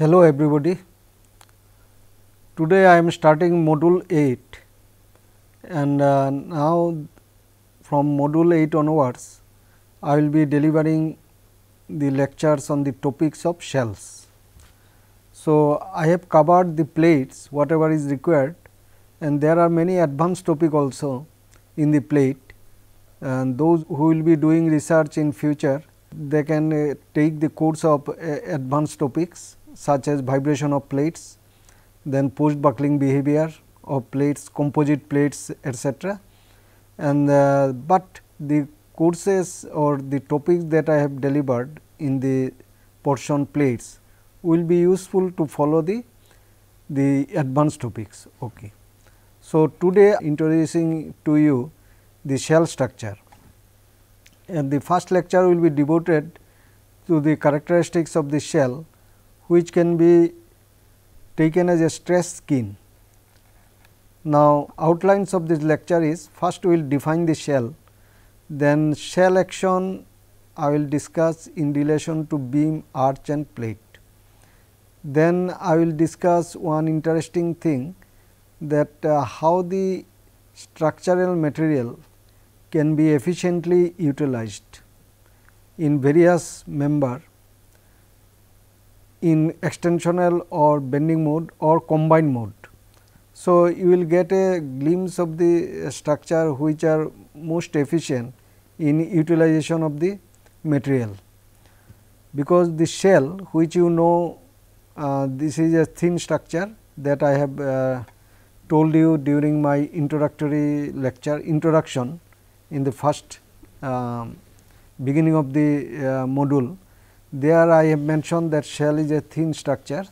Hello everybody. Today I am starting module 8 and uh, now from module 8 onwards I will be delivering the lectures on the topics of shells. So, I have covered the plates whatever is required and there are many advanced topic also in the plate and those who will be doing research in future they can uh, take the course of uh, advanced topics such as vibration of plates, then post buckling behavior of plates, composite plates etc. And uh, but the courses or the topics that I have delivered in the portion plates will be useful to follow the the advanced topics. Okay. So, today introducing to you the shell structure and the first lecture will be devoted to the characteristics of the shell which can be taken as a stress skin. Now, outlines of this lecture is first we will define the shell, then shell action I will discuss in relation to beam, arch and plate. Then I will discuss one interesting thing that uh, how the structural material can be efficiently utilized in various member in extensional or bending mode or combined mode. So, you will get a glimpse of the structure which are most efficient in utilization of the material, because the shell which you know uh, this is a thin structure that I have uh, told you during my introductory lecture introduction in the first uh, beginning of the uh, module there I have mentioned that shell is a thin structure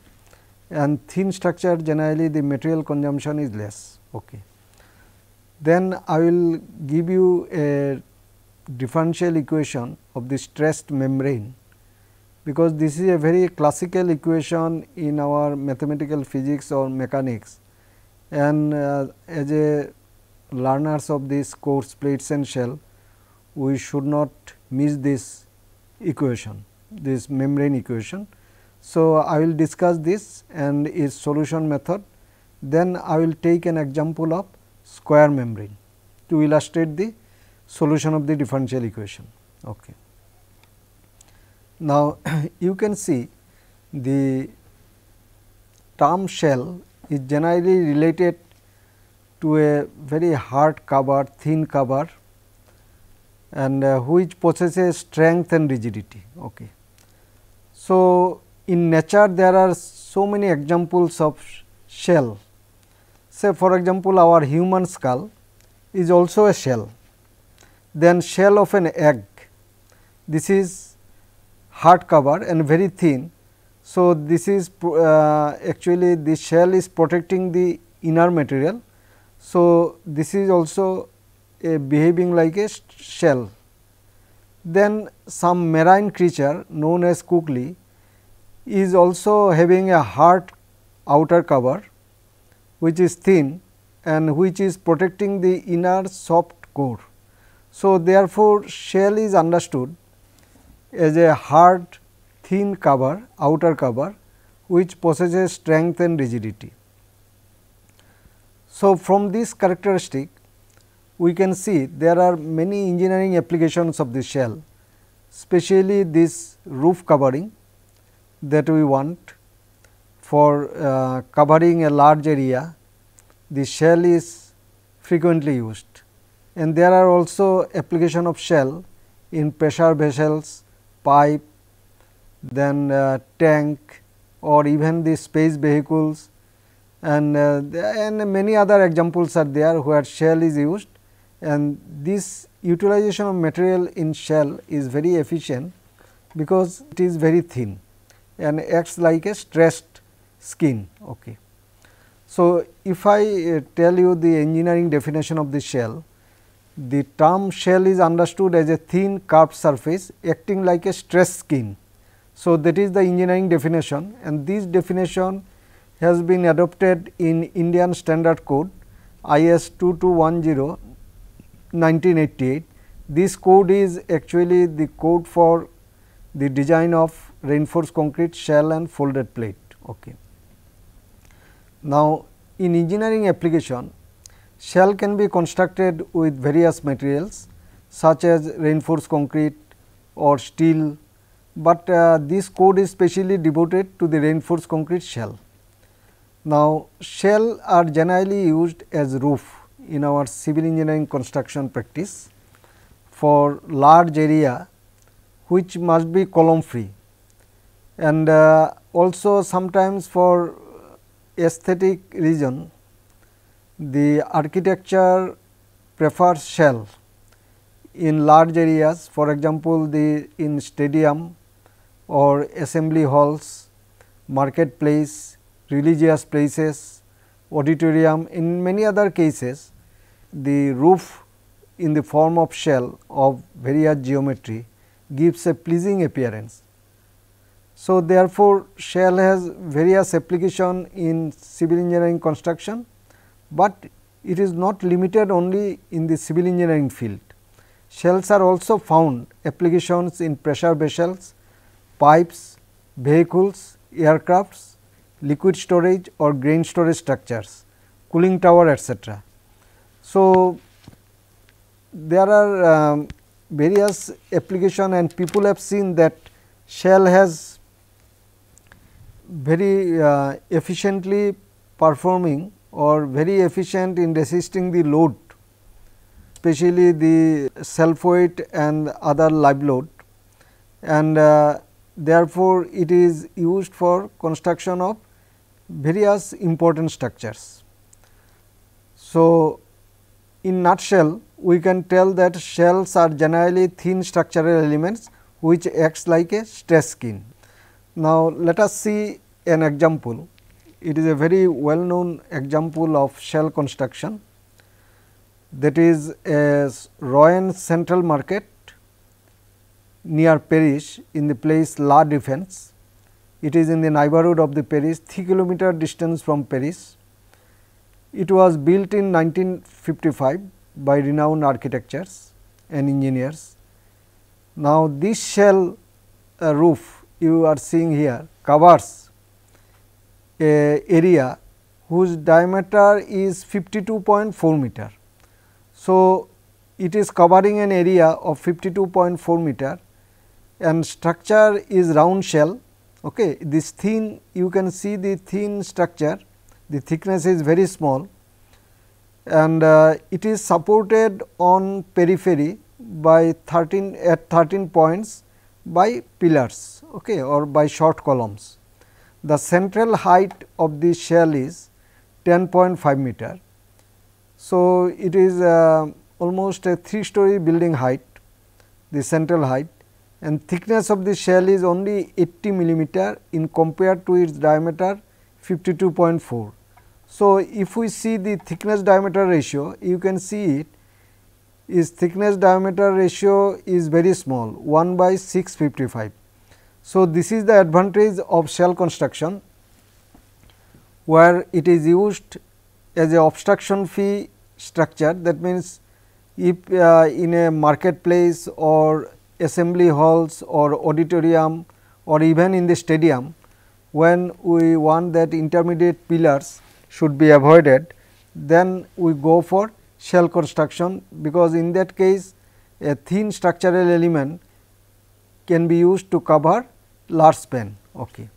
and thin structure generally the material consumption is less. Okay. Then I will give you a differential equation of the stressed membrane because this is a very classical equation in our mathematical physics or mechanics and uh, as a learners of this course plates and shell we should not miss this equation this membrane equation. So, I will discuss this and its solution method. Then I will take an example of square membrane to illustrate the solution of the differential equation. Okay. Now, you can see the term shell is generally related to a very hard cover, thin cover and uh, which possesses strength and rigidity. Okay. So, in nature there are so many examples of shell. Say for example, our human skull is also a shell, then shell of an egg. This is hard cover and very thin. So, this is uh, actually the shell is protecting the inner material. So, this is also a behaving like a shell then some marine creature known as kukli is also having a hard outer cover which is thin and which is protecting the inner soft core. So, therefore, shell is understood as a hard thin cover outer cover which possesses strength and rigidity. So, from this characteristic we can see there are many engineering applications of this shell, especially this roof covering that we want for uh, covering a large area. The shell is frequently used and there are also application of shell in pressure vessels, pipe, then uh, tank or even the space vehicles and, uh, and many other examples are there where shell is used and this utilization of material in shell is very efficient because it is very thin and acts like a stressed skin. Okay. So, if I uh, tell you the engineering definition of the shell, the term shell is understood as a thin curved surface acting like a stress skin. So, that is the engineering definition and this definition has been adopted in Indian Standard Code IS 2210 1988. This code is actually the code for the design of reinforced concrete shell and folded plate. Okay. Now, in engineering application, shell can be constructed with various materials such as reinforced concrete or steel, but uh, this code is specially devoted to the reinforced concrete shell. Now, shell are generally used as roof in our civil engineering construction practice for large area which must be column free and uh, also sometimes for aesthetic reason the architecture prefers shell in large areas for example the in stadium or assembly halls marketplace religious places auditorium in many other cases the roof in the form of shell of various geometry gives a pleasing appearance. So, therefore, shell has various application in civil engineering construction, but it is not limited only in the civil engineering field. Shells are also found applications in pressure vessels, pipes, vehicles, aircrafts, liquid storage or grain storage structures, cooling tower etc. So, there are um, various application and people have seen that shell has very uh, efficiently performing or very efficient in resisting the load especially the self weight and other live load and uh, therefore, it is used for construction of various important structures. So, in nutshell, we can tell that shells are generally thin structural elements which acts like a stress skin. Now, let us see an example. It is a very well known example of shell construction that is a Royan Central Market near Paris in the place La Defense. It is in the neighborhood of the Paris, 3 kilometer distance from Paris it was built in 1955 by renowned architects and engineers. Now, this shell uh, roof you are seeing here covers a area whose diameter is 52.4 meter. So, it is covering an area of 52.4 meter and structure is round shell. Okay. This thin you can see the thin structure the thickness is very small and uh, it is supported on periphery by 13 at 13 points by pillars okay, or by short columns. The central height of the shell is 10.5 meter. So, it is uh, almost a 3 story building height, the central height and thickness of the shell is only 80 millimeter in compared to its diameter 52.4. So, if we see the thickness diameter ratio, you can see it is thickness diameter ratio is very small 1 by 655. So, this is the advantage of shell construction where it is used as a obstruction fee structure that means, if uh, in a marketplace or assembly halls or auditorium or even in the stadium when we want that intermediate pillars should be avoided, then we go for shell construction because in that case a thin structural element can be used to cover large span. Okay.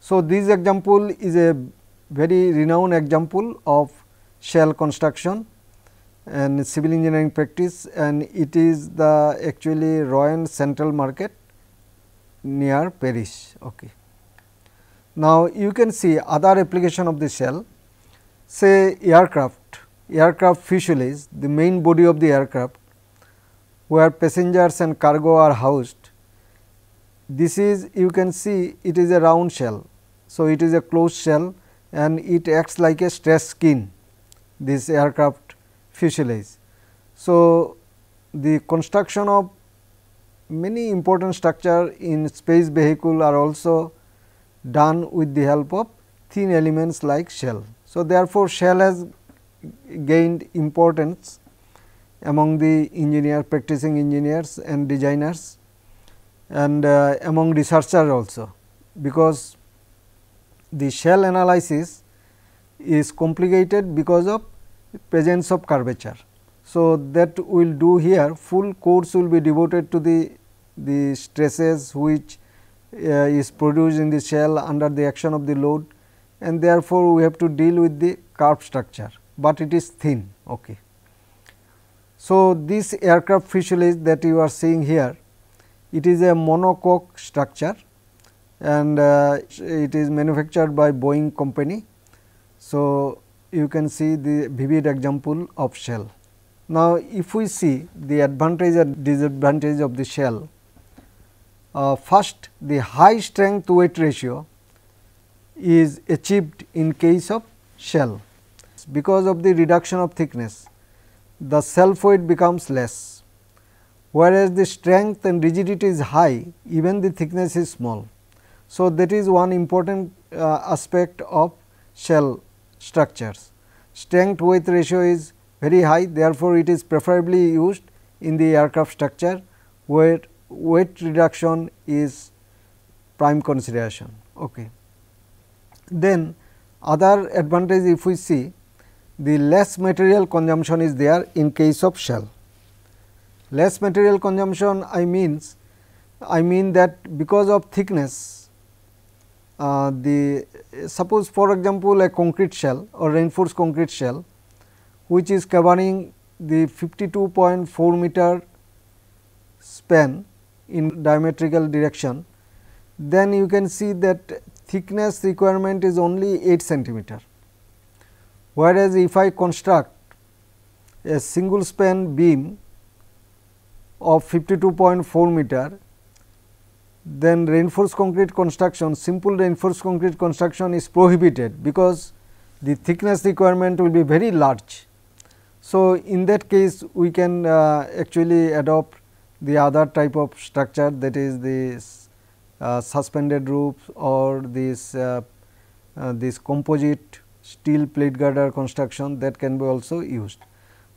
So, this example is a very renowned example of shell construction and civil engineering practice and it is the actually Royan central market near Paris. Okay. Now, you can see other application of the shell say aircraft, aircraft fuselage, the main body of the aircraft where passengers and cargo are housed. This is you can see it is a round shell. So, it is a closed shell and it acts like a stress skin this aircraft fuselage. So, the construction of many important structure in space vehicle are also done with the help of thin elements like shell. So, therefore, shell has gained importance among the engineer practicing engineers and designers and uh, among researchers also, because the shell analysis is complicated because of presence of curvature. So, that we will do here full course will be devoted to the, the stresses which uh, is produced in the shell under the action of the load and therefore, we have to deal with the curve structure, but it is thin. Okay. So, this aircraft fuselage that you are seeing here, it is a monocoque structure and uh, it is manufactured by Boeing company. So, you can see the vivid example of shell. Now, if we see the advantage and disadvantage of the shell, uh, first the high strength weight ratio is achieved in case of shell. Because of the reduction of thickness, the self weight becomes less, whereas the strength and rigidity is high even the thickness is small. So, that is one important uh, aspect of shell structures. Strength weight ratio is very high therefore, it is preferably used in the aircraft structure where weight reduction is prime consideration. Okay. Then other advantage if we see the less material consumption is there in case of shell. Less material consumption I means I mean that because of thickness uh, the suppose for example, a concrete shell or reinforced concrete shell which is covering the 52.4 meter span in diametrical direction, then you can see that thickness requirement is only 8 centimeter. Whereas, if I construct a single span beam of 52.4 meter, then reinforced concrete construction, simple reinforced concrete construction is prohibited because the thickness requirement will be very large. So, in that case we can uh, actually adopt the other type of structure that is the uh, suspended roofs or this uh, uh, this composite steel plate girder construction that can be also used.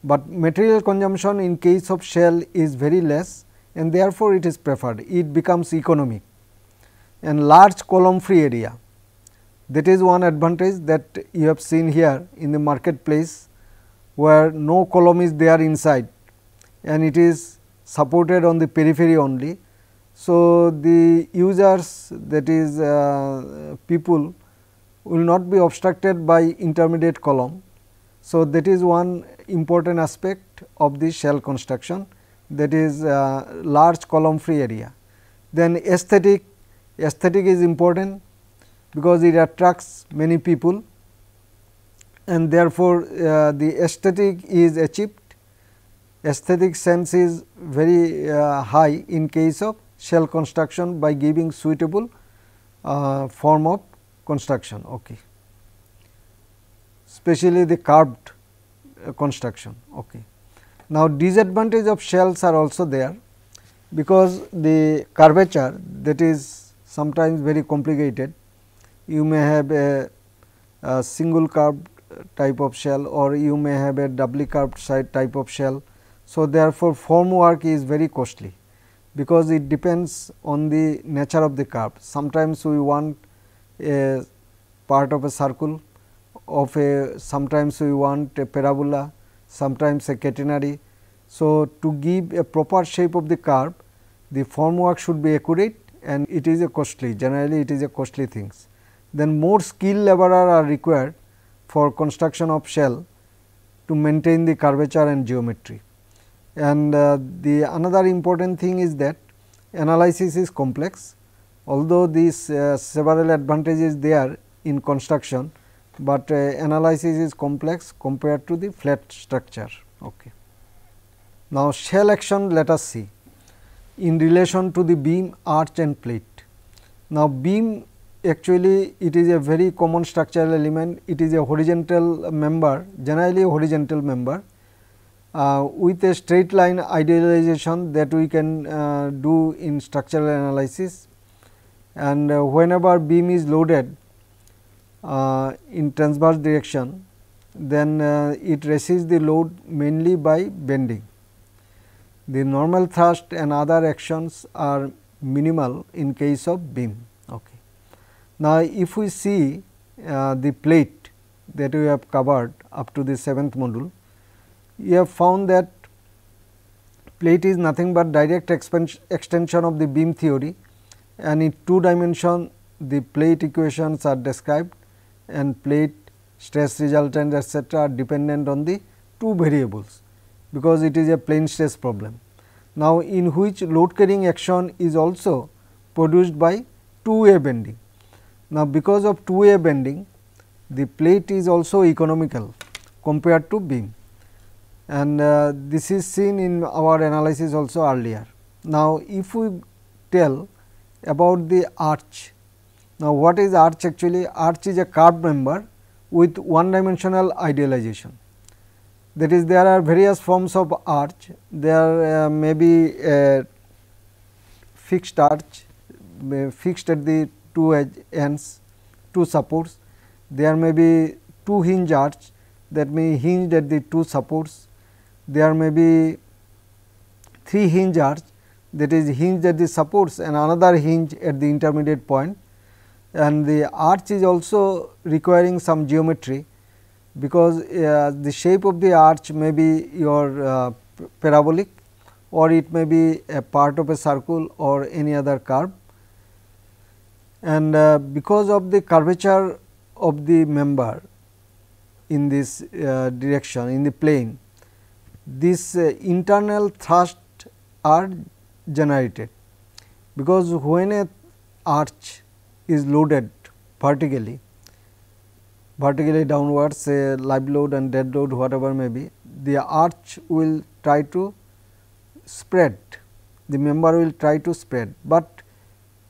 But material consumption in case of shell is very less and therefore, it is preferred it becomes economic and large column free area that is one advantage that you have seen here in the marketplace where no column is there inside and it is supported on the periphery only so, the users that is uh, people will not be obstructed by intermediate column. So, that is one important aspect of the shell construction that is uh, large column free area. Then aesthetic, aesthetic is important because it attracts many people and therefore, uh, the aesthetic is achieved aesthetic sense is very uh, high in case of shell construction by giving suitable uh, form of construction. Okay. Especially the curved uh, construction. Okay. Now, disadvantage of shells are also there because the curvature that is sometimes very complicated. You may have a, a single curved type of shell or you may have a doubly curved side type of shell. So, therefore, formwork is very costly because it depends on the nature of the curve. Sometimes we want a part of a circle of a sometimes we want a parabola, sometimes a catenary. So, to give a proper shape of the curve the formwork should be accurate and it is a costly generally it is a costly things. Then more skilled laborer are required for construction of shell to maintain the curvature and geometry. And uh, the another important thing is that analysis is complex, although these uh, several advantages there in construction, but uh, analysis is complex compared to the flat structure. Okay. Now, shell action let us see in relation to the beam, arch and plate. Now, beam actually it is a very common structural element, it is a horizontal member, generally horizontal member uh, with a straight line idealization that we can uh, do in structural analysis and uh, whenever beam is loaded in transverse direction then it resists the load mainly by bending. The normal thrust and other actions are minimal in case of beam. Okay. Now, if we see uh, the plate that we have covered up to the seventh module, you have found that plate is nothing but direct extension of the beam theory and in two dimension the plate equations are described and plate stress resultant etc., are dependent on the two variables because it is a plane stress problem. Now, in which load carrying action is also produced by two way bending. Now, because of two way bending the plate is also economical compared to beam and uh, this is seen in our analysis also earlier. Now, if we tell about the arch, now what is arch actually? Arch is a curved member with one dimensional idealization. That is there are various forms of arch, there uh, may be a fixed arch fixed at the two ends, two supports, there may be two hinge arch that may hinged at the two supports there may be three hinge arch that is hinge at the supports and another hinge at the intermediate point and the arch is also requiring some geometry because uh, the shape of the arch may be your uh, parabolic or it may be a part of a circle or any other curve. And uh, because of the curvature of the member in this uh, direction in the plane this uh, internal thrust are generated because when a arch is loaded vertically vertically downwards say live load and dead load whatever may be the arch will try to spread the member will try to spread, but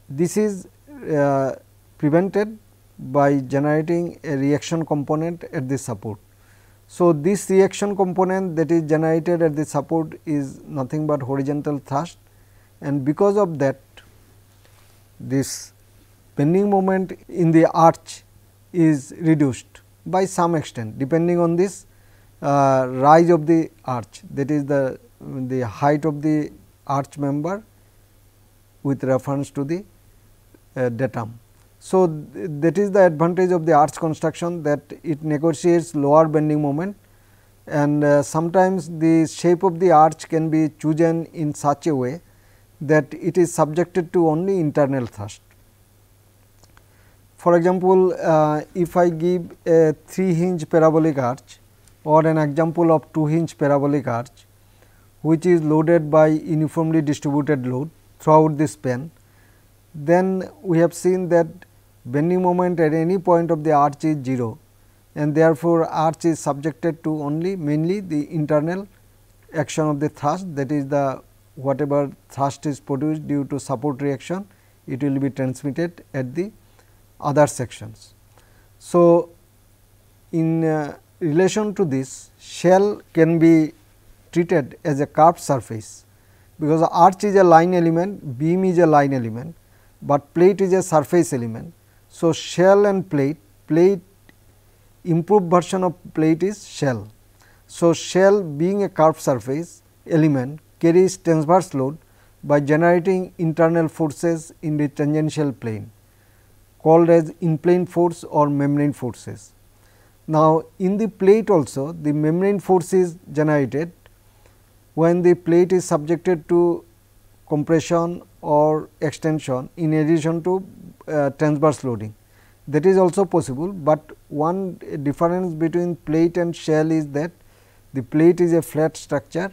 this is uh, prevented by generating a reaction component at the support. So, this reaction component that is generated at the support is nothing but horizontal thrust and because of that this bending moment in the arch is reduced by some extent depending on this uh, rise of the arch that is the, the height of the arch member with reference to the uh, datum. So, th that is the advantage of the arch construction that it negotiates lower bending moment and uh, sometimes the shape of the arch can be chosen in such a way that it is subjected to only internal thrust. For example, uh, if I give a 3 hinge parabolic arch or an example of 2 hinge parabolic arch which is loaded by uniformly distributed load throughout the span, then we have seen that bending moment at any point of the arch is 0 and therefore, arch is subjected to only mainly the internal action of the thrust that is the whatever thrust is produced due to support reaction it will be transmitted at the other sections. So, in uh, relation to this shell can be treated as a curved surface because arch is a line element, beam is a line element, but plate is a surface element. So, shell and plate, plate improved version of plate is shell. So, shell being a curved surface element carries transverse load by generating internal forces in the tangential plane called as in plane force or membrane forces. Now, in the plate also the membrane force is generated when the plate is subjected to compression or extension in addition to uh, transverse loading that is also possible, but one difference between plate and shell is that the plate is a flat structure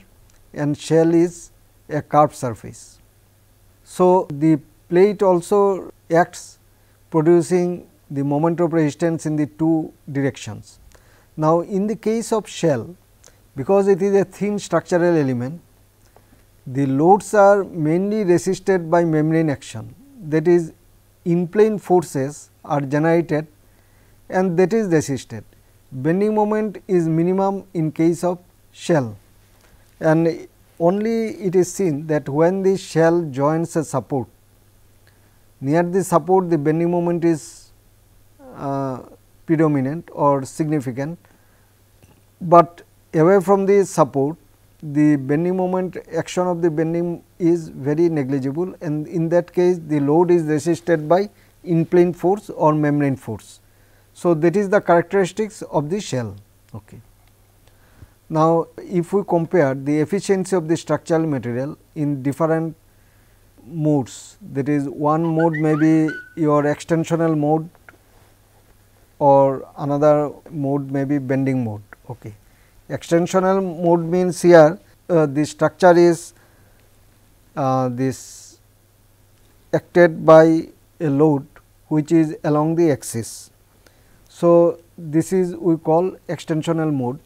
and shell is a curved surface. So, the plate also acts producing the moment of resistance in the two directions. Now, in the case of shell because it is a thin structural element the loads are mainly resisted by membrane action that is in plane forces are generated and that is resisted. Bending moment is minimum in case of shell and only it is seen that when the shell joins a support, near the support the bending moment is uh, predominant or significant, but away from the support the bending moment action of the bending is very negligible and in that case the load is resisted by in plane force or membrane force. So, that is the characteristics of the shell. Okay. Now, if we compare the efficiency of the structural material in different modes that is one mode may be your extensional mode or another mode may be bending mode. Okay. Extensional mode means here uh, the structure is uh, this acted by a load which is along the axis. So, this is we call extensional mode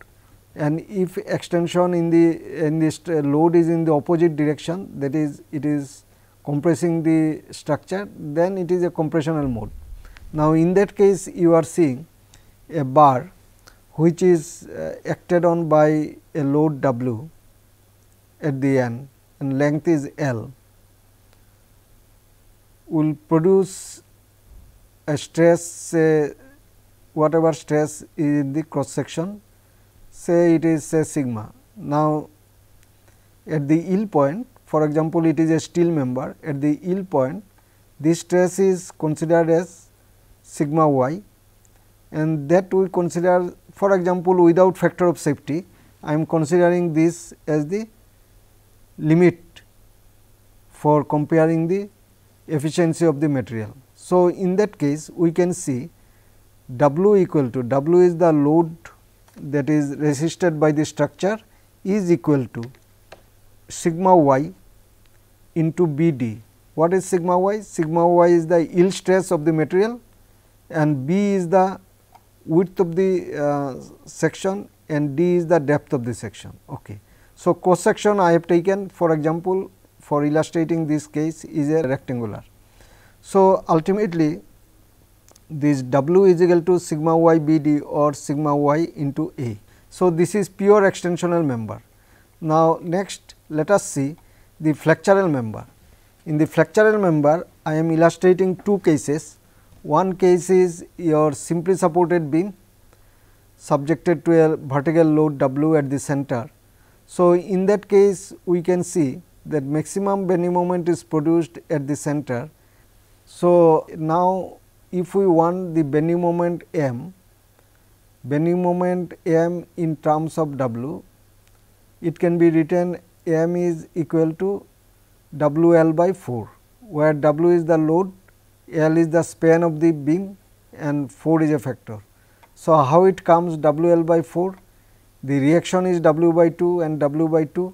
and if extension in the in this load is in the opposite direction that is it is compressing the structure then it is a compressional mode. Now, in that case you are seeing a bar which is uh, acted on by a load W at the end and length is L will produce a stress say whatever stress is in the cross section say it is say sigma. Now, at the yield point for example, it is a steel member at the yield point this stress is considered as sigma y and that we consider for example, without factor of safety, I am considering this as the limit for comparing the efficiency of the material. So, in that case we can see W equal to W is the load that is resisted by the structure is equal to sigma y into B d. What is sigma y? Sigma y is the yield stress of the material and B is the width of the uh, section and d is the depth of the section. Okay. So, cross section I have taken for example, for illustrating this case is a rectangular. So, ultimately this w is equal to sigma y b d or sigma y into a. So, this is pure extensional member. Now, next let us see the flexural member. In the flexural member I am illustrating two cases one case is your simply supported beam subjected to a vertical load W at the center. So, in that case we can see that maximum bending moment is produced at the center. So, now if we want the bending moment m, bending moment m in terms of W, it can be written m is equal to W L by 4, where W is the load L is the span of the beam and 4 is a factor. So, how it comes W L by 4? The reaction is W by 2 and W by 2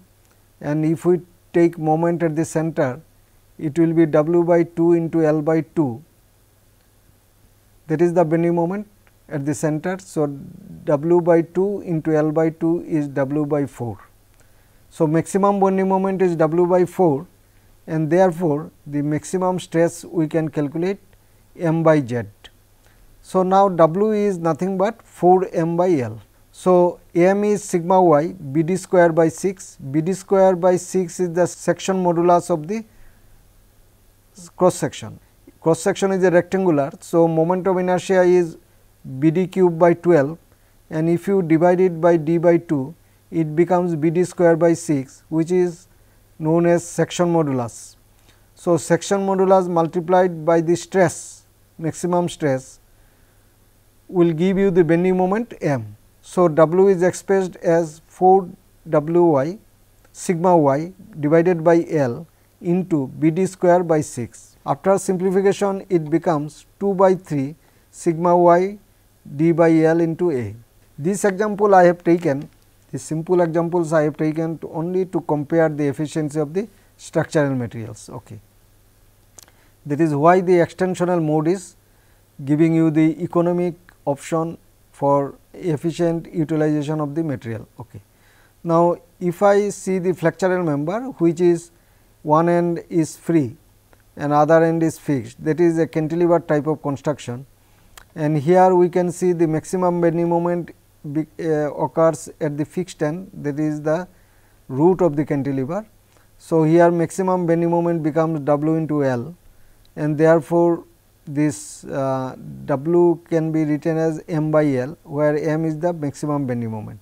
and if we take moment at the center, it will be W by 2 into L by 2 that is the bending moment at the center. So, W by 2 into L by 2 is W by 4. So, maximum bending moment is W by 4 and therefore, the maximum stress we can calculate m by z. So, now w is nothing but 4 m by L. So, m is sigma y b d square by 6, b d square by 6 is the section modulus of the cross section. Cross section is a rectangular. So, moment of inertia is b d cube by 12 and if you divide it by d by 2, it becomes b d square by 6 which is known as section modulus. So, section modulus multiplied by the stress maximum stress will give you the bending moment m. So, w is expressed as 4 w y sigma y divided by L into b d square by 6. After simplification it becomes 2 by 3 sigma y d by L into A. This example I have taken the simple examples I have taken to only to compare the efficiency of the structural materials. Okay. That is why the extensional mode is giving you the economic option for efficient utilization of the material. Okay. Now, if I see the flexural member which is one end is free and other end is fixed that is a cantilever type of construction and here we can see the maximum bending moment be, uh, occurs at the fixed end that is the root of the cantilever. So, here maximum bending moment becomes W into L and therefore, this uh, W can be written as m by L where m is the maximum bending moment.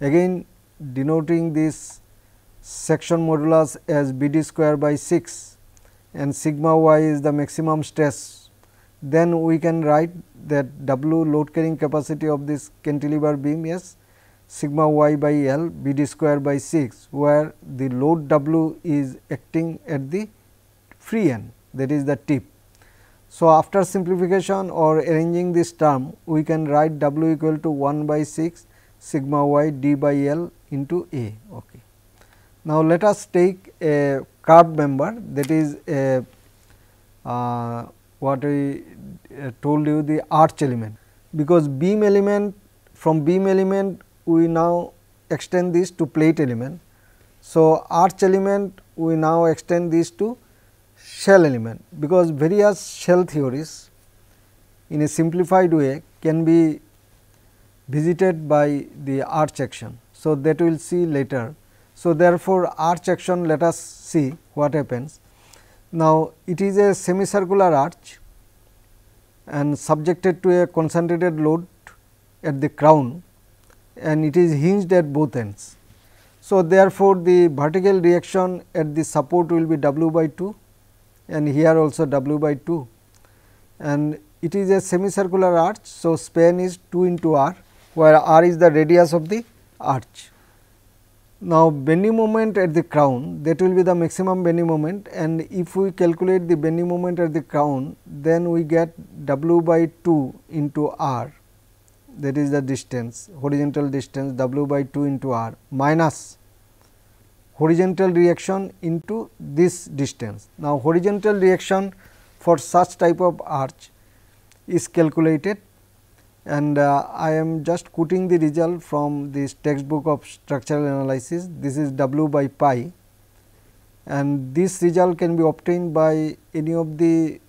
Again denoting this section modulus as b d square by 6 and sigma y is the maximum stress then we can write that W load carrying capacity of this cantilever beam is sigma y by L B d square by 6, where the load W is acting at the free end that is the tip. So, after simplification or arranging this term, we can write W equal to 1 by 6 sigma y d by L into A. Okay. Now, let us take a curved member that is a uh, what I uh, told you the arch element because beam element from beam element we now extend this to plate element. So, arch element we now extend this to shell element because various shell theories in a simplified way can be visited by the arch action. So, that we will see later. So, therefore, arch action let us see what happens. Now, it is a semicircular arch and subjected to a concentrated load at the crown and it is hinged at both ends. So, therefore, the vertical reaction at the support will be W by 2 and here also W by 2 and it is a semicircular arch. So, span is 2 into r where r is the radius of the arch. Now, bending moment at the crown that will be the maximum bending moment and if we calculate the bending moment at the crown then we get w by 2 into r that is the distance horizontal distance w by 2 into r minus horizontal reaction into this distance. Now, horizontal reaction for such type of arch is calculated and uh, I am just quoting the result from this textbook of structural analysis. This is W by pi and this result can be obtained by any of the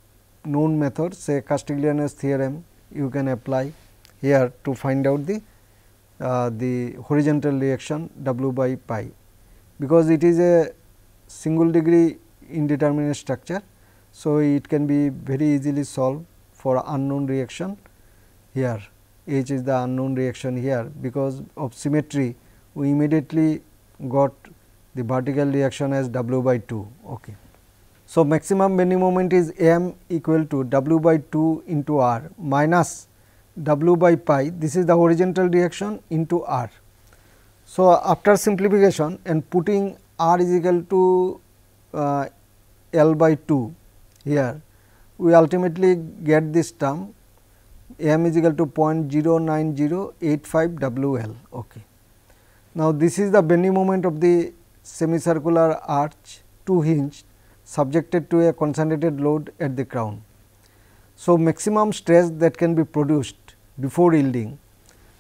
known methods say Castigliano's theorem you can apply here to find out the uh, the horizontal reaction W by pi because it is a single degree indeterminate structure. So, it can be very easily solved for unknown reaction here H is the unknown reaction here because of symmetry we immediately got the vertical reaction as W by 2. Okay. So, maximum bending moment is m equal to W by 2 into r minus W by pi this is the horizontal reaction into r. So, after simplification and putting r is equal to uh, L by 2 here we ultimately get this term m is equal to 0.09085 W L. Okay. Now, this is the bending moment of the semicircular arch two hinged subjected to a concentrated load at the crown. So, maximum stress that can be produced before yielding.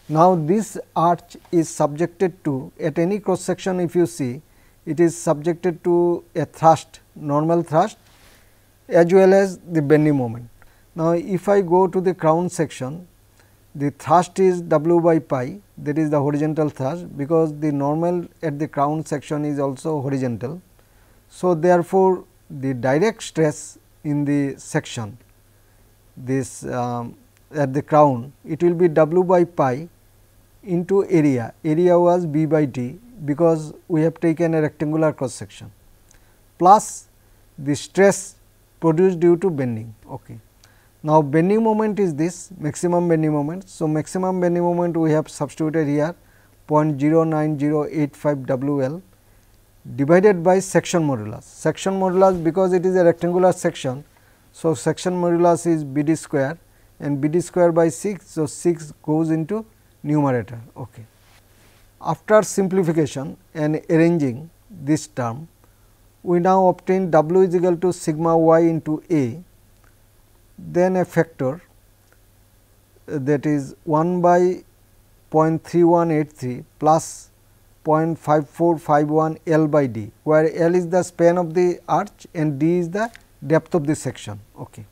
Now, this arch is subjected to at any cross section if you see it is subjected to a thrust normal thrust as well as the bending moment. Now, if I go to the crown section, the thrust is W by pi that is the horizontal thrust because the normal at the crown section is also horizontal. So, therefore, the direct stress in the section this um, at the crown it will be W by pi into area, area was B by D because we have taken a rectangular cross section plus the stress produced due to bending. Okay. Now, bending moment is this maximum bending moment. So, maximum bending moment we have substituted here 0.09085 WL divided by section modulus. Section modulus because it is a rectangular section. So, section modulus is BD square and BD square by 6. So, 6 goes into numerator. Okay. After simplification and arranging this term, we now obtain W is equal to sigma y into A then a factor uh, that is 1 by 0.3183 plus 0.5451 L by D, where L is the span of the arch and D is the depth of the section. Okay.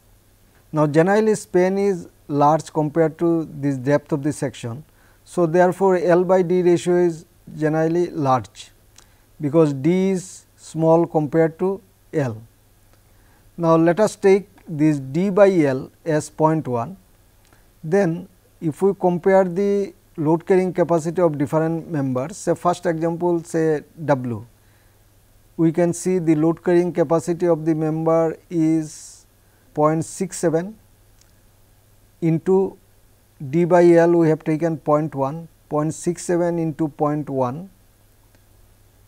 Now, generally span is large compared to this depth of the section. So, therefore, L by D ratio is generally large, because D is small compared to L. Now, let us take this d by L as 0.1, then if we compare the load carrying capacity of different members, say first example say W, we can see the load carrying capacity of the member is 0.67 into d by L we have taken 0.1, 0.67 into 0.1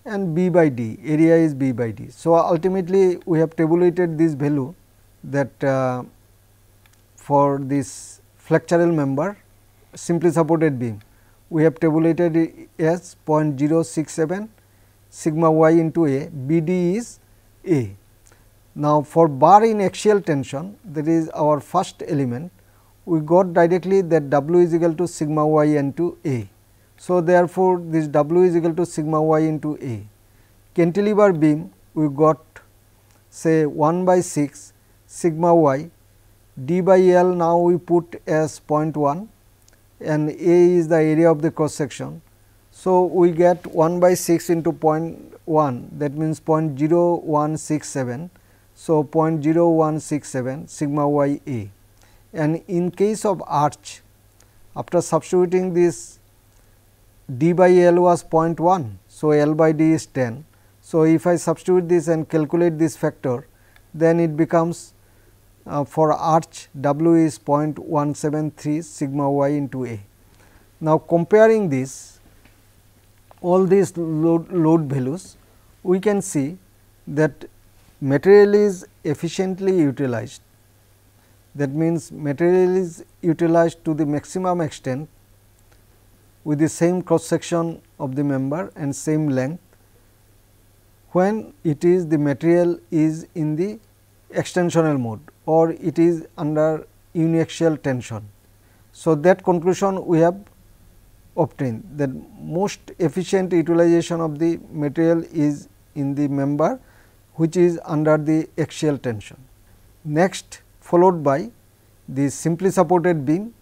and b by d, area is b by d. So, ultimately we have tabulated this value that uh, for this flexural member simply supported beam, we have tabulated as 0.067 sigma y into a, B d is a. Now, for bar in axial tension that is our first element, we got directly that w is equal to sigma y into a. So, therefore, this w is equal to sigma y into a. Cantilever beam we got say 1 by 6 sigma y d by L now we put as 0.1 and A is the area of the cross section. So, we get 1 by 6 into 0.1 that means 0.0167. So, 0.0167 sigma y A and in case of arch after substituting this d by L was 0.1. So, L by d is 10. So, if I substitute this and calculate this factor then it becomes uh, for arch W is 0.173 sigma y into A. Now, comparing this all these load, load values, we can see that material is efficiently utilized. That means, material is utilized to the maximum extent with the same cross section of the member and same length when it is the material is in the extensional mode or it is under uniaxial tension. So, that conclusion we have obtained that most efficient utilization of the material is in the member which is under the axial tension. Next followed by the simply supported beam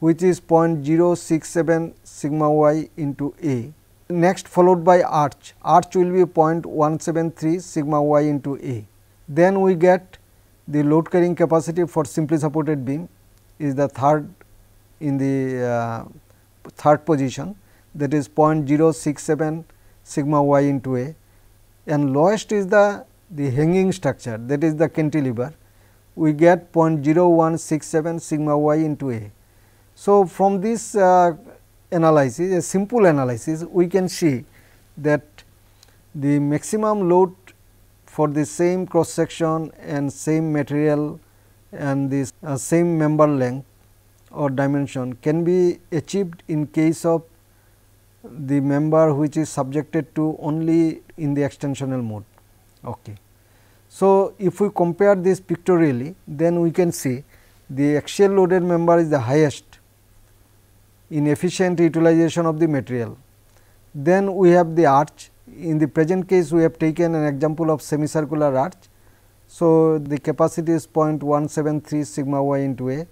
which is 0.067 sigma y into A. Next followed by arch, arch will be 0.173 sigma y into A. Then we get the load carrying capacity for simply supported beam is the third in the uh, third position that is 0.067 sigma y into a and lowest is the the hanging structure that is the cantilever we get 0.0167 sigma y into a. So, from this uh, analysis a simple analysis we can see that the maximum load for the same cross section and same material and this uh, same member length or dimension can be achieved in case of the member which is subjected to only in the extensional mode. Okay. So, if we compare this pictorially then we can see the axial loaded member is the highest in efficient utilization of the material. Then we have the arch in the present case, we have taken an example of semicircular arch. So, the capacity is 0.173 sigma y into a.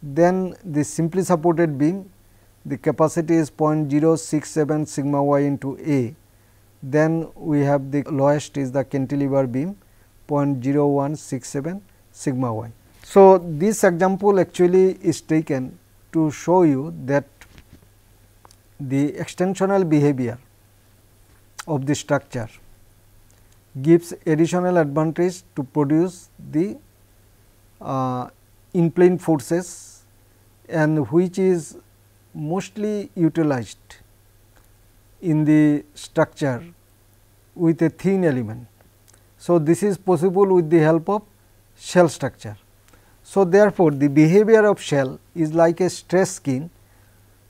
Then the simply supported beam, the capacity is 0.067 sigma y into a. Then we have the lowest is the cantilever beam 0.0167 sigma y. So, this example actually is taken to show you that the extensional behavior of the structure gives additional advantage to produce the uh, in plane forces and which is mostly utilized in the structure with a thin element. So, this is possible with the help of shell structure. So, therefore, the behavior of shell is like a stress skin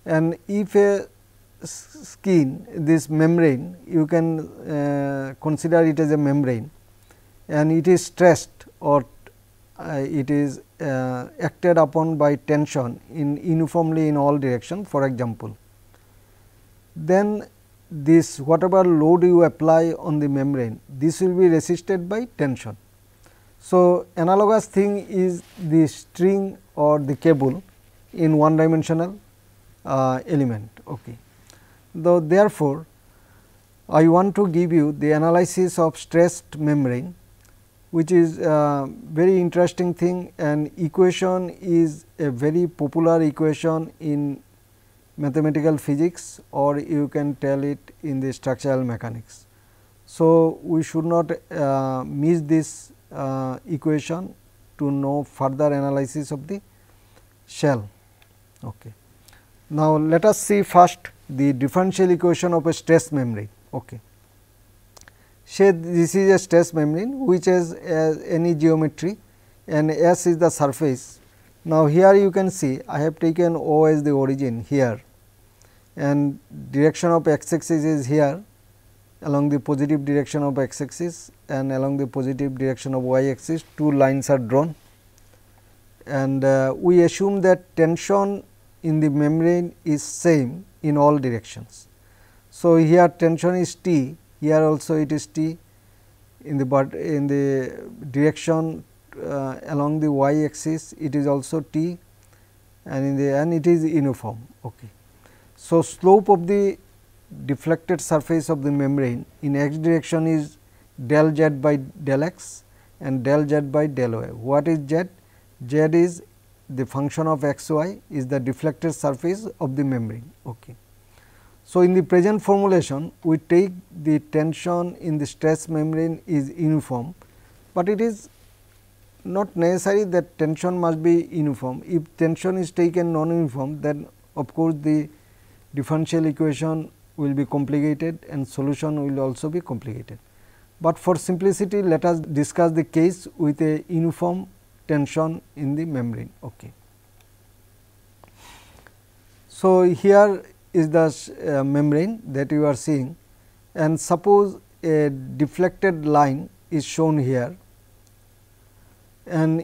and if a skin this membrane you can uh, consider it as a membrane and it is stressed or uh, it is uh, acted upon by tension in uniformly in all direction for example. Then this whatever load you apply on the membrane this will be resisted by tension. So, analogous thing is the string or the cable in one dimensional uh, element. Okay. Though therefore, I want to give you the analysis of stressed membrane which is a very interesting thing and equation is a very popular equation in mathematical physics or you can tell it in the structural mechanics. So, we should not uh, miss this uh, equation to know further analysis of the shell. Okay. Now, let us see first the differential equation of a stress membrane. Okay. Say this is a stress membrane which has uh, any geometry and S is the surface. Now, here you can see I have taken O as the origin here and direction of x axis is here along the positive direction of x axis and along the positive direction of y axis two lines are drawn and uh, we assume that tension in the membrane is same in all directions. So, here tension is T, here also it is T in the but in the direction uh, along the y axis it is also T and in the and it is uniform. Okay. So, slope of the deflected surface of the membrane in x direction is del z by del x and del z by del y. What is z? z is the function of x y is the deflected surface of the membrane. Okay. So, in the present formulation we take the tension in the stress membrane is uniform, but it is not necessary that tension must be uniform. If tension is taken non-uniform then of course, the differential equation will be complicated and solution will also be complicated. But for simplicity let us discuss the case with a uniform tension in the membrane. Okay. So, here is the uh, membrane that you are seeing and suppose a deflected line is shown here and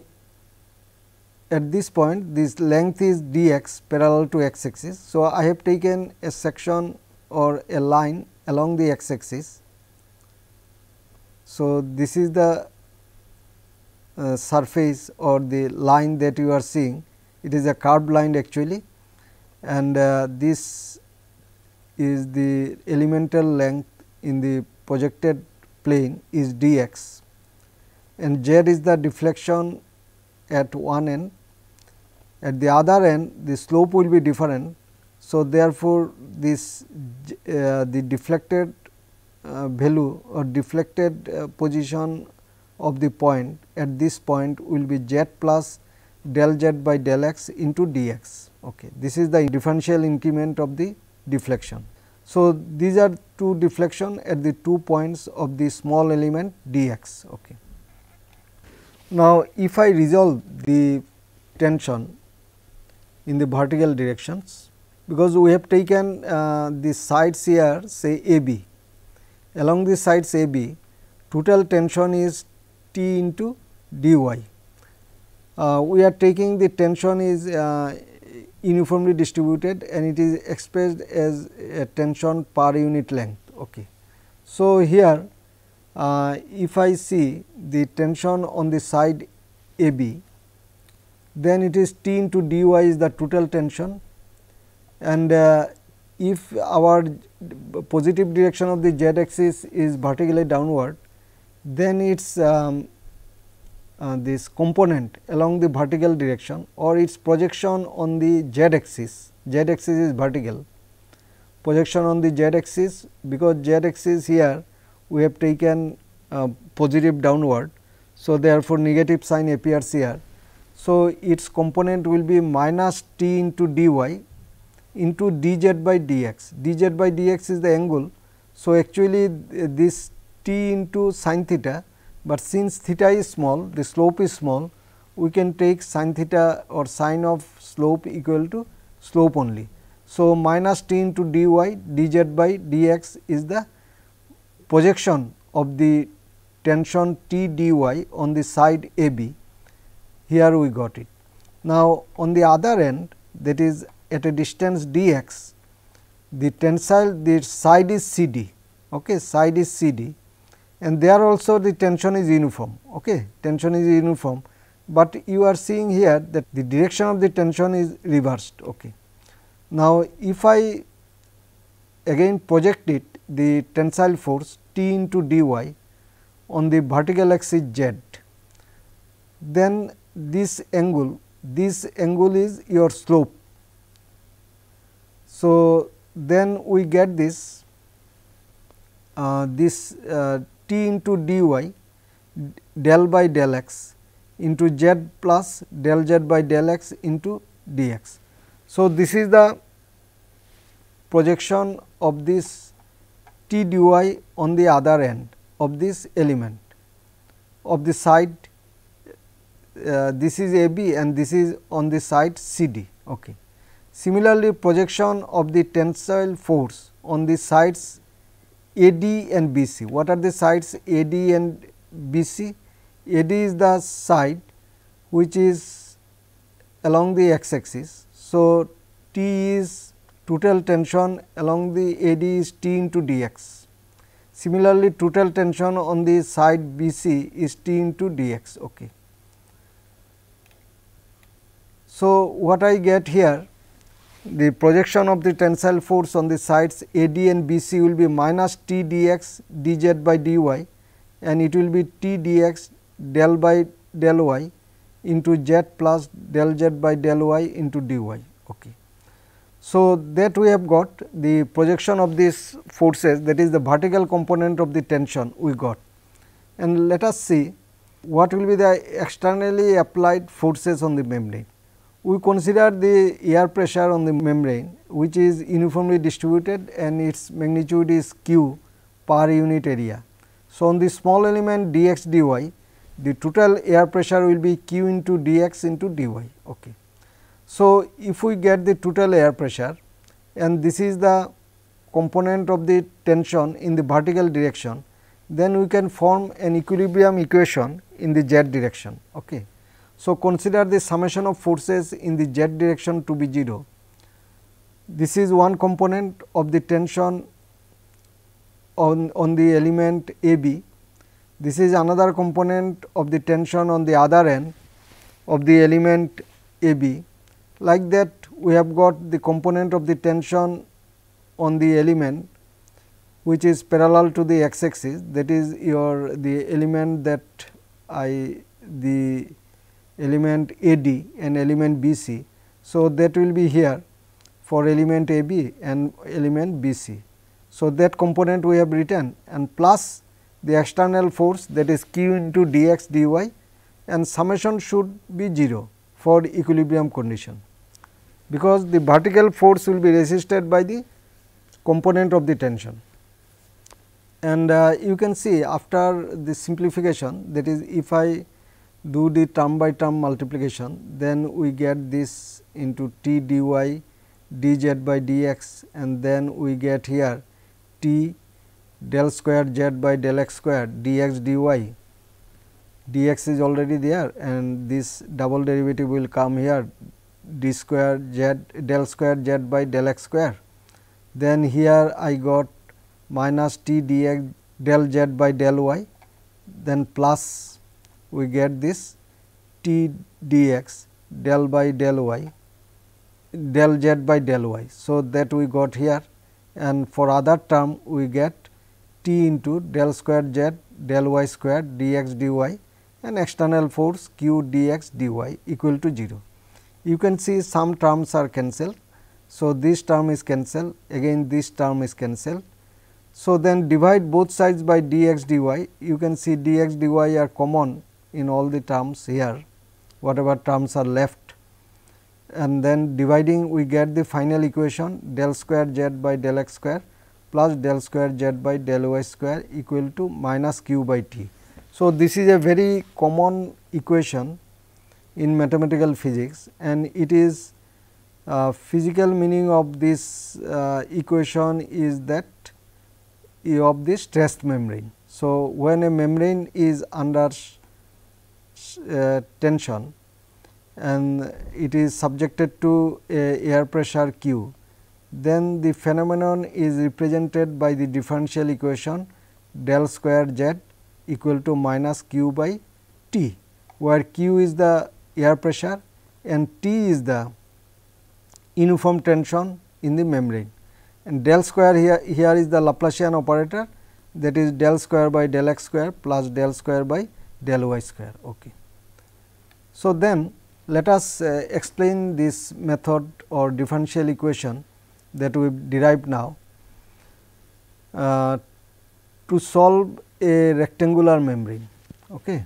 at this point this length is dx parallel to x axis. So, I have taken a section or a line along the x axis. So, this is the uh, surface or the line that you are seeing, it is a curved line actually and uh, this is the elemental length in the projected plane is dx and z is the deflection at one end. At the other end the slope will be different. So, therefore, this uh, the deflected uh, value or deflected uh, position of the point at this point will be z plus del z by del x into dx. Okay. This is the differential increment of the deflection. So, these are two deflection at the two points of the small element dx. Okay. Now, if I resolve the tension in the vertical directions, because we have taken uh, the sides here say A b, along the sides A b, total tension is t into dy. Uh, we are taking the tension is uh, uniformly distributed and it is expressed as a tension per unit length. Okay. So, here uh, if I see the tension on the side AB, then it is T into dy is the total tension and uh, if our positive direction of the z axis is vertically downward, then its um, uh, this component along the vertical direction or its projection on the z axis, z axis is vertical projection on the z axis because z axis here we have taken uh, positive downward. So, therefore, negative sign appears here. So, its component will be minus t into d y into d z by d x, d z by d x is the angle. So, actually this t into sine theta, but since theta is small, the slope is small, we can take sine theta or sine of slope equal to slope only. So, minus t into dy by dx is the projection of the tension T dy on the side AB. Here we got it. Now, on the other end that is at a distance dx, the tensile the side is CD, okay, side is CD and there also the tension is uniform okay tension is uniform but you are seeing here that the direction of the tension is reversed okay now if i again project it the tensile force T into dy on the vertical axis z, then this angle, this angle is your slope. So, then we get this, uh, this uh, t into dy del by del x into z plus del z by del x into dx. So, this is the projection of this t dy on the other end of this element of the side uh, this is AB and this is on the side CD. Okay. Similarly, projection of the tensile force on the sides AD and BC. What are the sides AD and BC? AD is the side which is along the x axis. So, T is total tension along the AD is T into dx. Similarly, total tension on the side BC is T into dx. Okay. So, what I get here the projection of the tensile force on the sides AD and BC will be minus T dx by dy and it will be T dx del by del y into z plus del z by del y into dy. Okay. So, that we have got the projection of these forces that is the vertical component of the tension we got. And let us see what will be the externally applied forces on the membrane. We consider the air pressure on the membrane which is uniformly distributed and its magnitude is q per unit area. So, on the small element dxdy, the total air pressure will be q into dx into dy. Okay. So, if we get the total air pressure and this is the component of the tension in the vertical direction, then we can form an equilibrium equation in the z direction. Okay. So, consider the summation of forces in the z direction to be 0. This is one component of the tension on, on the element A b. This is another component of the tension on the other end of the element A b. Like that we have got the component of the tension on the element which is parallel to the x axis that is your the element that I the element AD and element BC. So, that will be here for element AB and element BC. So, that component we have written and plus the external force that is q into dx dy and summation should be 0 for equilibrium condition, because the vertical force will be resisted by the component of the tension. And uh, you can see after the simplification that is if I do the term by term multiplication, then we get this into t dy dz by dx and then we get here t del square z by del x square dx dy dx is already there and this double derivative will come here d square z del square z by del x square. Then here I got minus t dx del z by del y then plus we get this T dx del by del y del z by del y. So, that we got here and for other term we get T into del square z del y square dx dy and external force q dx dy equal to 0. You can see some terms are cancelled. So, this term is cancelled again this term is cancelled. So, then divide both sides by dx dy you can see dx dy are common in all the terms here whatever terms are left and then dividing we get the final equation del square z by del x square plus del square z by del y square equal to minus q by t. So, this is a very common equation in mathematical physics and it is uh, physical meaning of this uh, equation is that uh, of the stressed membrane. So, when a membrane is under uh, tension and it is subjected to uh, air pressure q, then the phenomenon is represented by the differential equation del square z equal to minus q by t, where q is the air pressure and t is the uniform tension in the membrane. And del square here, here is the Laplacian operator that is del square by del x square plus del square by del y square. Okay. So, then let us uh, explain this method or differential equation that we derived now. Uh, to solve a rectangular membrane. Okay.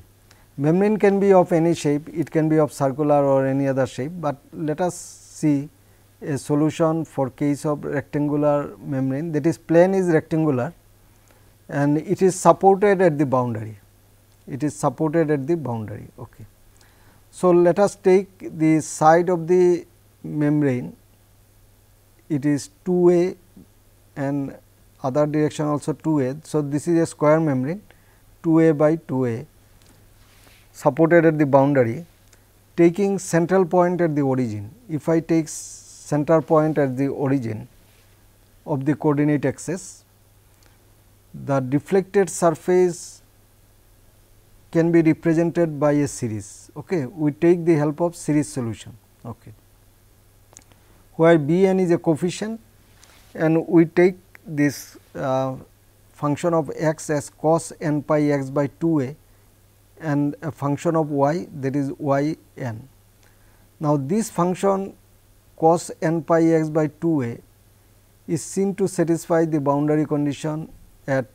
Membrane can be of any shape, it can be of circular or any other shape, but let us see a solution for case of rectangular membrane that is plane is rectangular and it is supported at the boundary, it is supported at the boundary. Okay. So, let us take the side of the membrane, it is 2 A and other direction also 2 A. So, this is a square membrane 2 A by 2 A supported at the boundary taking central point at the origin. If I take center point at the origin of the coordinate axis, the deflected surface can be represented by a series. Okay. We take the help of series solution okay. where b n is a coefficient and we take this uh, function of x as cos n pi x by 2 a and a function of y that is y n. Now, this function cos n pi x by 2 a is seen to satisfy the boundary condition at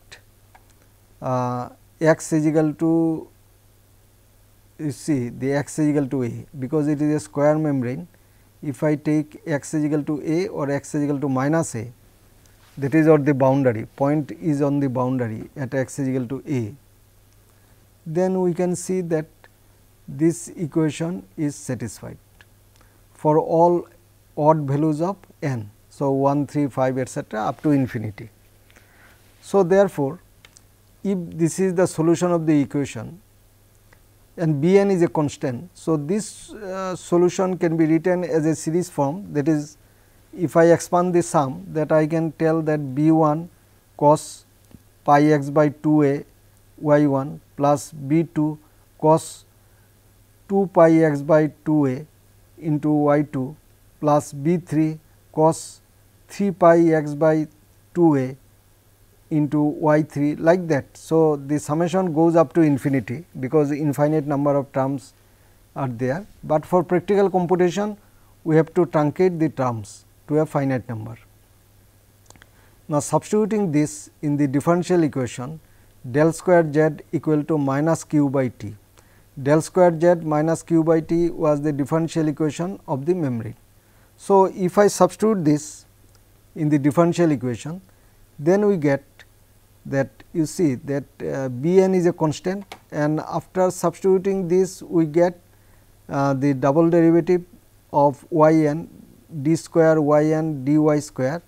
uh, x is equal to you see the x is equal to a because it is a square membrane if I take x is equal to a or x is equal to minus a that is at the boundary point is on the boundary at x is equal to a then we can see that this equation is satisfied for all odd values of n. So, 1, 3, 5 etcetera up to infinity. So, therefore, if this is the solution of the equation and Bn is a constant. So, this uh, solution can be written as a series form that is if I expand the sum that I can tell that B1 cos pi x by 2 a y 1 plus B2 cos 2 pi x by 2 a into y 2 plus B3 cos 3 pi x by 2 a into y 3 like that. So, the summation goes up to infinity because infinite number of terms are there, but for practical computation we have to truncate the terms to a finite number. Now, substituting this in the differential equation del square z equal to minus q by t. Del square z minus q by t was the differential equation of the membrane. So, if I substitute this in the differential equation, then we get that you see that uh, b n is a constant and after substituting this we get uh, the double derivative of y n d square y n d y square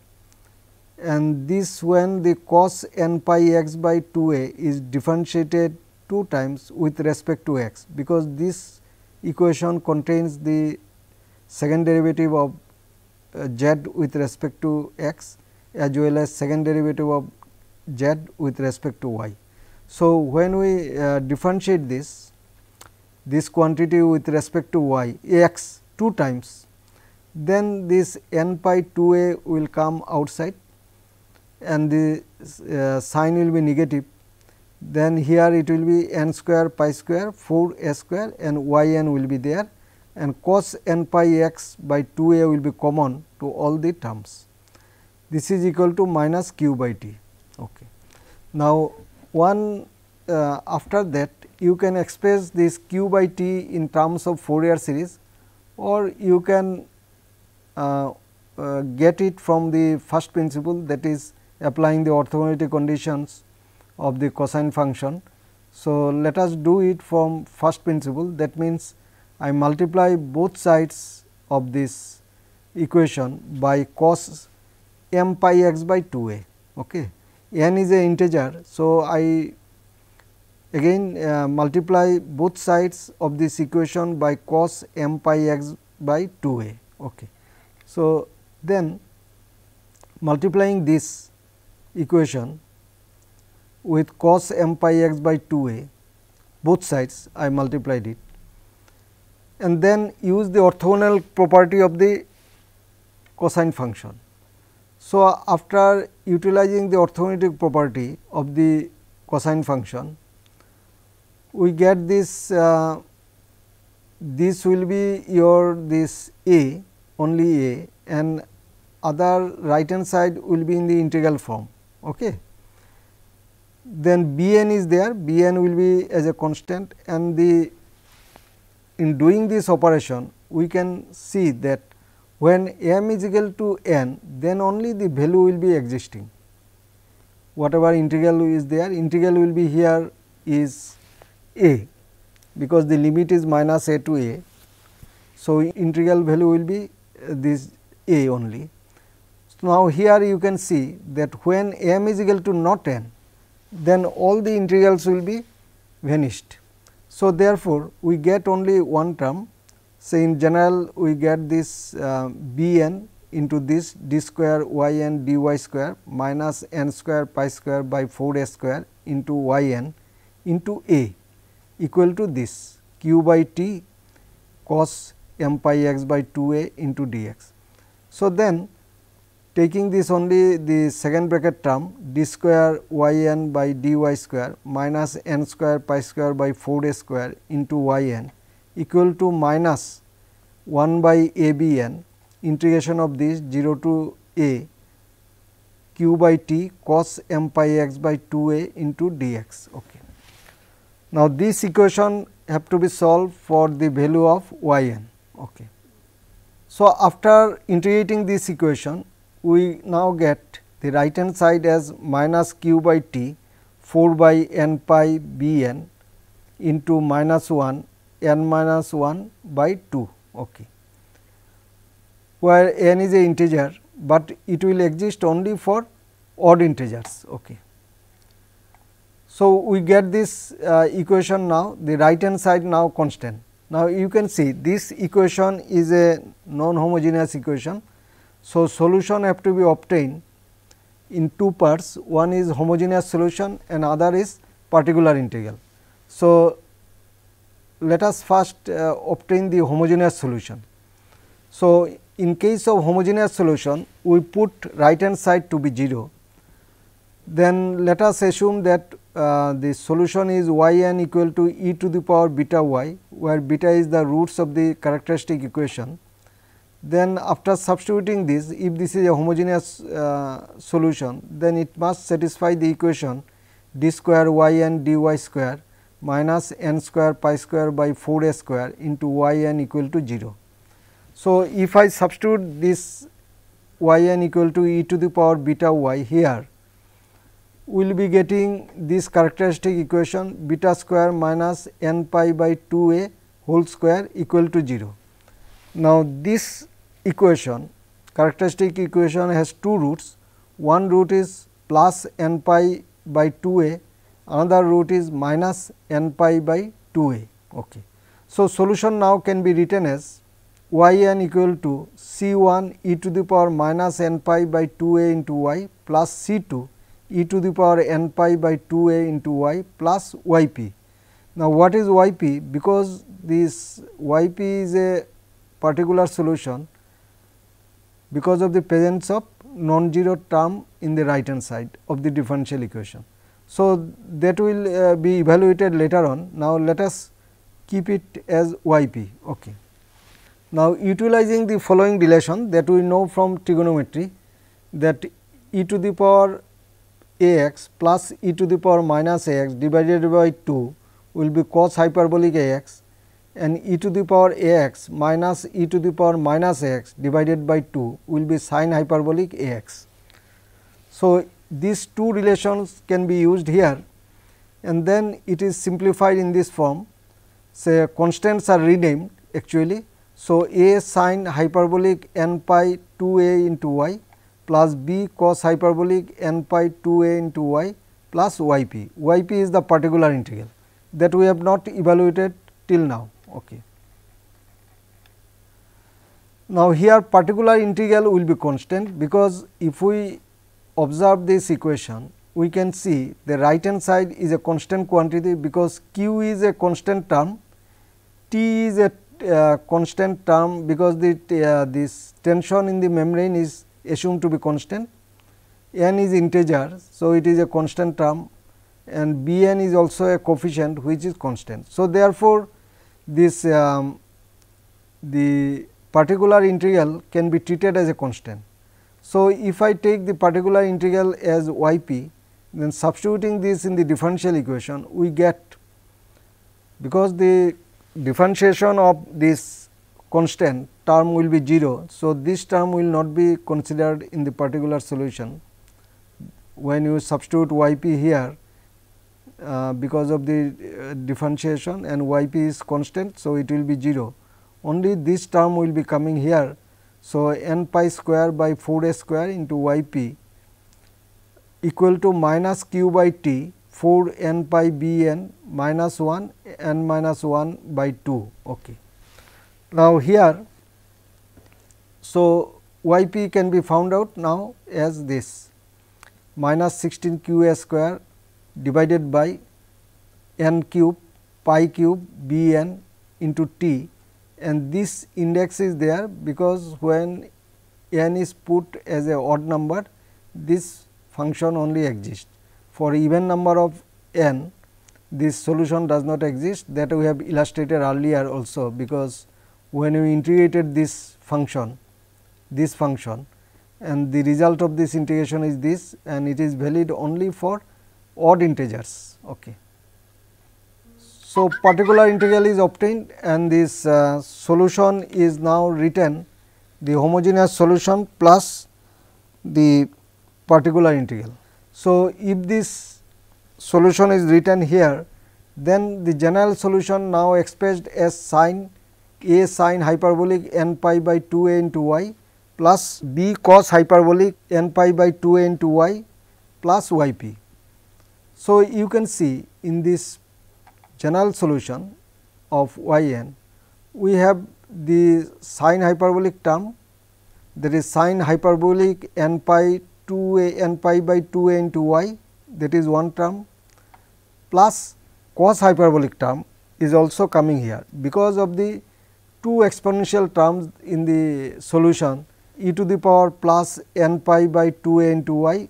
and this when the cos n pi x by 2 a is differentiated two times with respect to x because this equation contains the second derivative of uh, z with respect to x as well as second derivative of z with respect to y. So, when we uh, differentiate this, this quantity with respect to y x 2 times, then this n pi 2 a will come outside and the uh, sign will be negative. Then here it will be n square pi square 4 a square and y n will be there and cos n pi x by 2 a will be common to all the terms. This is equal to minus q by t. Okay. Now, one uh, after that you can express this q by t in terms of Fourier series or you can uh, uh, get it from the first principle that is applying the orthogonality conditions of the cosine function. So, let us do it from first principle that means, I multiply both sides of this equation by cos m pi x by 2 a. Okay n is a integer. So, I again uh, multiply both sides of this equation by cos m pi x by 2 a. Okay. So, then multiplying this equation with cos m pi x by 2 a both sides I multiplied it and then use the orthogonal property of the cosine function. So, after utilizing the orthogonality property of the cosine function, we get this uh, this will be your this a only a and other right hand side will be in the integral form. Okay. Then b n is there b n will be as a constant and the in doing this operation we can see that when m is equal to n, then only the value will be existing. Whatever integral is there, integral will be here is a, because the limit is minus a to a. So, integral value will be uh, this a only. So, now, here you can see that when m is equal to not n, then all the integrals will be vanished. So, therefore, we get only one term so, in general we get this uh, b n into this d square y n d y square minus n square pi square by 4 a square into y n into a equal to this q by t cos m pi x by 2 a into d x. So, then taking this only the second bracket term d square y n by d y square minus n square pi square by 4 a square into y n equal to minus 1 by a b n integration of this 0 to a q by t cos m pi x by 2 a into d x. Okay. Now, this equation have to be solved for the value of y n. Okay. So, after integrating this equation, we now get the right hand side as minus q by t 4 by n pi b n into minus 1 n minus 1 by 2 okay, where n is a integer, but it will exist only for odd integers. Okay. So, we get this uh, equation now the right hand side now constant. Now, you can see this equation is a non homogeneous equation. So, solution have to be obtained in two parts one is homogeneous solution and other is particular integral. So, let us first uh, obtain the homogeneous solution. So, in case of homogeneous solution, we put right hand side to be 0. Then let us assume that uh, the solution is y n equal to e to the power beta y, where beta is the roots of the characteristic equation. Then after substituting this, if this is a homogeneous uh, solution, then it must satisfy the equation d square y n d y square minus n square pi square by 4 a square into y n equal to 0. So, if I substitute this y n equal to e to the power beta y here, we will be getting this characteristic equation beta square minus n pi by 2 a whole square equal to 0. Now, this equation characteristic equation has two roots, one root is plus n pi by 2 a another root is minus n pi by 2 a. Okay. So, solution now can be written as y n equal to c 1 e to the power minus n pi by 2 a into y plus c 2 e to the power n pi by 2 a into y plus y p. Now, what is y p? Because this y p is a particular solution because of the presence of non-zero term in the right hand side of the differential equation. So, that will uh, be evaluated later on. Now, let us keep it as y p. Okay. Now, utilizing the following relation that we know from trigonometry that e to the power a x plus e to the power minus a x divided by 2 will be cos hyperbolic a x and e to the power a x minus e to the power minus a x divided by 2 will be sin hyperbolic a x. So, these two relations can be used here and then it is simplified in this form say constants are renamed actually. So, a sine hyperbolic n pi 2 a into y plus b cos hyperbolic n pi 2 a into y plus y p. y p is the particular integral that we have not evaluated till now. Okay. Now, here particular integral will be constant because if we observe this equation, we can see the right hand side is a constant quantity because q is a constant term, t is a uh, constant term because the uh, this tension in the membrane is assumed to be constant, n is integer. So, it is a constant term and b n is also a coefficient which is constant. So, therefore, this um, the particular integral can be treated as a constant. So, if I take the particular integral as yp, then substituting this in the differential equation, we get because the differentiation of this constant term will be 0. So, this term will not be considered in the particular solution. When you substitute yp here, uh, because of the uh, differentiation and yp is constant. So, it will be 0 only this term will be coming here so, n pi square by 4 a square into y p equal to minus q by t 4 n pi b n minus 1 n minus 1 by 2. Okay. Now, here so y p can be found out now as this minus 16 q a square divided by n cube pi cube b n into t and this index is there because when n is put as a odd number this function only exists. For even number of n this solution does not exist that we have illustrated earlier also because when we integrated this function this function and the result of this integration is this and it is valid only for odd integers. Okay. So, particular integral is obtained and this uh, solution is now written the homogeneous solution plus the particular integral. So, if this solution is written here then the general solution now expressed as sine a sine hyperbolic n pi by 2 a into y plus b cos hyperbolic n pi by 2 a into y plus y p. So, you can see in this General solution of y n, we have the sine hyperbolic term that is sine hyperbolic n pi 2 a n pi by 2 a into y that is one term plus cos hyperbolic term is also coming here because of the two exponential terms in the solution e to the power plus n pi by 2 a into y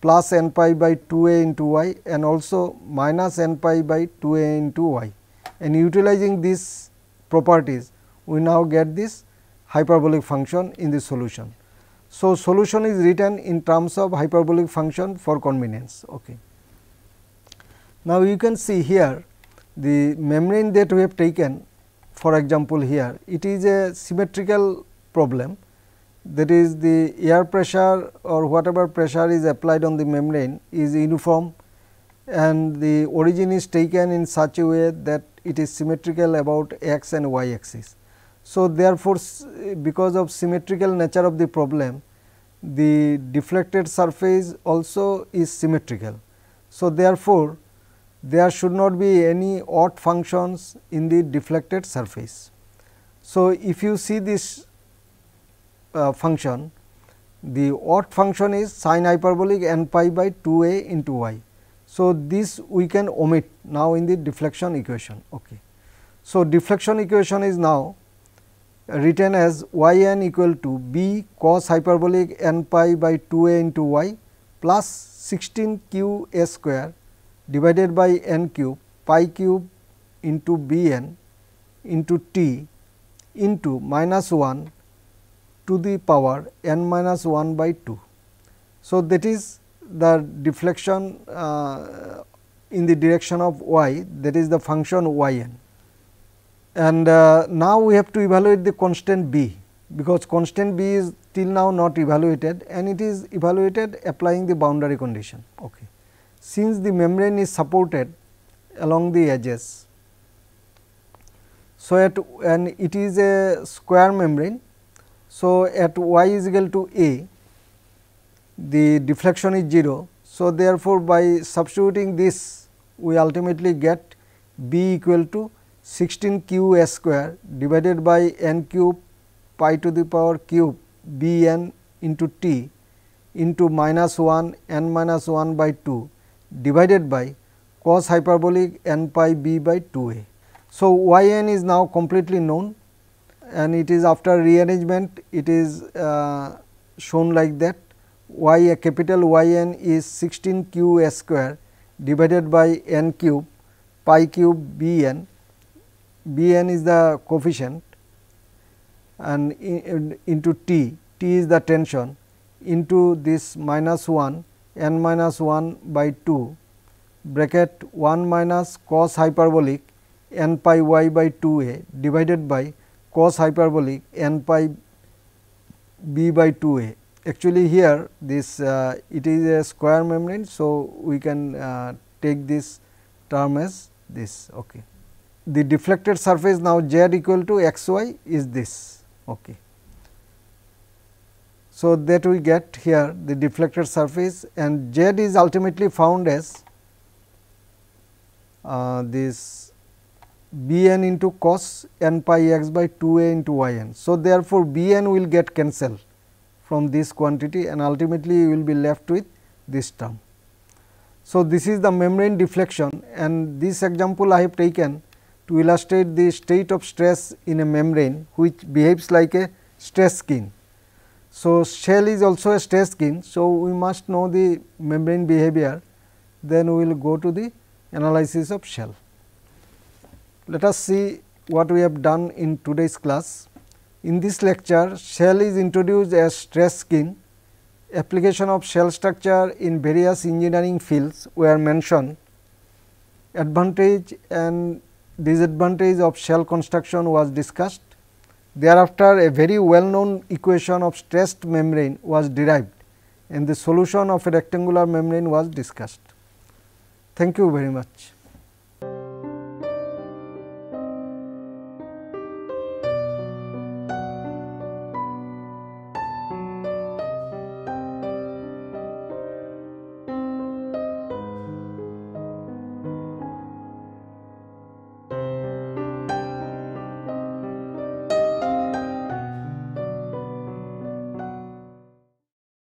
plus n pi by 2a into y and also minus n pi by 2a into y. And utilizing these properties, we now get this hyperbolic function in the solution. So, solution is written in terms of hyperbolic function for convenience. Okay. Now, you can see here the membrane that we have taken for example, here it is a symmetrical problem that is the air pressure or whatever pressure is applied on the membrane is uniform and the origin is taken in such a way that it is symmetrical about x and y axis. So, therefore, because of symmetrical nature of the problem the deflected surface also is symmetrical. So, therefore, there should not be any odd functions in the deflected surface. So, if you see this uh, function, the odd function is sine hyperbolic n pi by 2 a into y. So, this we can omit now in the deflection equation. Okay. So, deflection equation is now written as y n equal to b cos hyperbolic n pi by 2 a into y plus 16 q a square divided by n cube pi cube into b n into t into minus 1 to the power n minus 1 by 2. So, that is the deflection uh, in the direction of y that is the function y n. And uh, now, we have to evaluate the constant b because constant b is till now not evaluated and it is evaluated applying the boundary condition. Okay. Since the membrane is supported along the edges. So, at and it is a square membrane so, at y is equal to a, the deflection is 0. So, therefore, by substituting this, we ultimately get b equal to 16 q s square divided by n cube pi to the power cube b n into t into minus 1 n minus 1 by 2 divided by cos hyperbolic n pi b by 2 a. So, y n is now completely known and it is after rearrangement it is uh, shown like that y a capital Y n is 16 q a square divided by n cube pi cube b n, b n is the coefficient and in, in, into t, t is the tension into this minus 1 n minus 1 by 2 bracket 1 minus cos hyperbolic n pi y by 2 a divided by cos hyperbolic n pi b by 2 a. Actually here this uh, it is a square membrane. So, we can uh, take this term as this. Okay. The deflected surface now z equal to x y is this. Okay. So, that we get here the deflected surface and z is ultimately found as uh, this b n into cos n pi x by 2 a into y n. So, therefore, b n will get cancelled from this quantity and ultimately you will be left with this term. So, this is the membrane deflection and this example I have taken to illustrate the state of stress in a membrane which behaves like a stress skin. So, shell is also a stress skin. So, we must know the membrane behavior then we will go to the analysis of shell. Let us see what we have done in today's class. In this lecture, shell is introduced as stress skin. Application of shell structure in various engineering fields were mentioned. Advantage and disadvantage of shell construction was discussed. Thereafter, a very well known equation of stressed membrane was derived and the solution of a rectangular membrane was discussed. Thank you very much.